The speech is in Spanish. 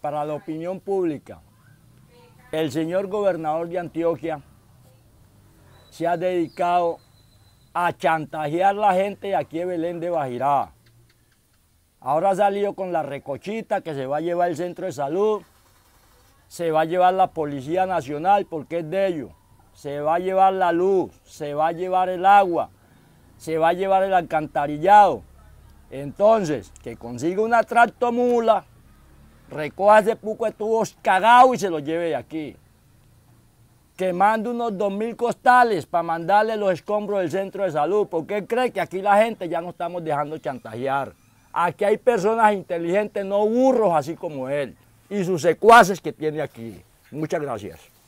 para la opinión pública, el señor gobernador de Antioquia se ha dedicado a chantajear la gente de aquí de Belén de Bajirá. Ahora ha salido con la recochita que se va a llevar el centro de salud, se va a llevar la Policía Nacional porque es de ellos, se va a llevar la luz, se va a llevar el agua, se va a llevar el alcantarillado. Entonces, que consiga una mula, recoja ese puco de tubos cagados y se lo lleve de aquí. Que mande unos 2.000 costales para mandarle los escombros del centro de salud. Porque él cree que aquí la gente ya no estamos dejando chantajear. Aquí hay personas inteligentes, no burros así como él. Y sus secuaces que tiene aquí. Muchas gracias.